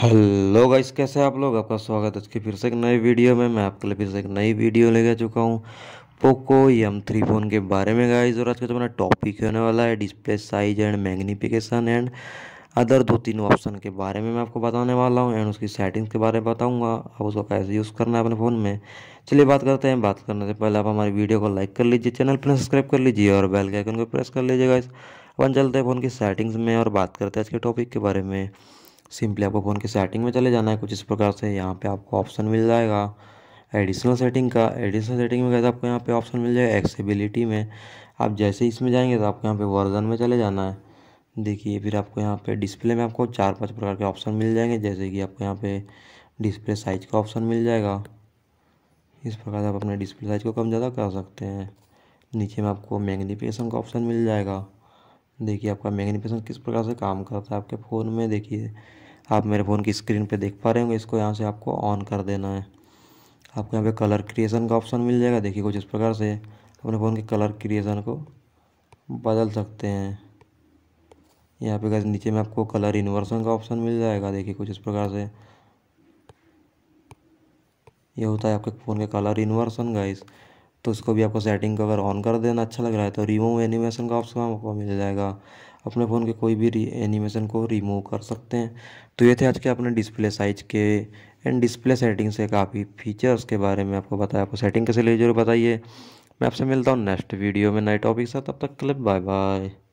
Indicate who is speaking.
Speaker 1: hello guys कैसे आप लोग आपका स्वागत है उसकी फिर से एक नए वीडियो में मैं आपके लिए फिर से एक नई वीडियो लेके चुका हूँ पोको एम थ्री फ़ोन के बारे में गाइस और आज का जो मेरा टॉपिक होने वाला है display size and magnification and other दो तीन ऑप्शन के बारे में मैं आपको बताने वाला हूँ एंड उसकी सेटिंग्स के बारे में बताऊँगा आप उसको कैसे यूज़ करना है अपने फ़ोन में चलिए बात करते हैं बात करने से पहले आप हमारी वीडियो को लाइक कर लीजिए चैनल पर सब्सक्राइब कर लीजिए और बेल के आइकन को प्रेस कर लीजिए गाइस अपन चलते हैं फ़ोन की सेटिंग्स में और बात करते हैं आज के टॉपिक के बारे में सिंपली आपको फ़ोन के सेटिंग में चले जाना है कुछ इस प्रकार से यहाँ पे आपको ऑप्शन मिल जाएगा एडिशनल सेटिंग का एडिशनल सेटिंग में कहते आपको यहाँ पे ऑप्शन मिल जाएगा एक्सेबिलिटी में आप जैसे इसमें जाएंगे तो आपको यहाँ पे वर्जन में चले जाना है देखिए फिर आपको यहाँ पे डिस्प्ले में आपको चार पांच प्रकार के ऑप्शन मिल जाएंगे जैसे कि आपको यहाँ पे डिस्प्ले साइज का ऑप्शन मिल जाएगा इस प्रकार से आप अपने डिस्प्ले साइज को कम ज़्यादा कर सकते हैं नीचे में आपको मैग्नीफिकेशन का ऑप्शन मिल जाएगा देखिए आपका मैग्नीफिकेशन किस प्रकार से काम करता है आपके फ़ोन में देखिए आप मेरे फ़ोन की स्क्रीन पे देख पा रहे होंगे इसको यहाँ से आपको ऑन कर देना है आपको यहाँ पे कलर क्रिएशन का ऑप्शन मिल जाएगा देखिए कुछ इस प्रकार से अपने फ़ोन के कलर क्रिएशन को बदल सकते हैं यहाँ पे नीचे में आपको कलर इन्वर्सन का ऑप्शन मिल जाएगा देखिए कुछ इस प्रकार से यह होता है आपके फ़ोन के कलर इन्वर्सन गाइस तो इसको भी आपको सेटिंग को अगर ऑन कर देना अच्छा लग रहा है तो रिमूव एनिमेशन का ऑप्शन आपको मिल जाएगा अपने फ़ोन के कोई भी एनिमेशन को रिमूव कर सकते हैं तो ये थे आज के अपने डिस्प्ले साइज के एंड डिस्प्ले सेटिंग से काफ़ी फीचर्स के बारे में आपको बताया आपको सेटिंग कैसे ले जरूर बताइए मैं आपसे मिलता हूँ नेक्स्ट वीडियो में नए टॉपिक साथ तब तक क्लिप बाय बाय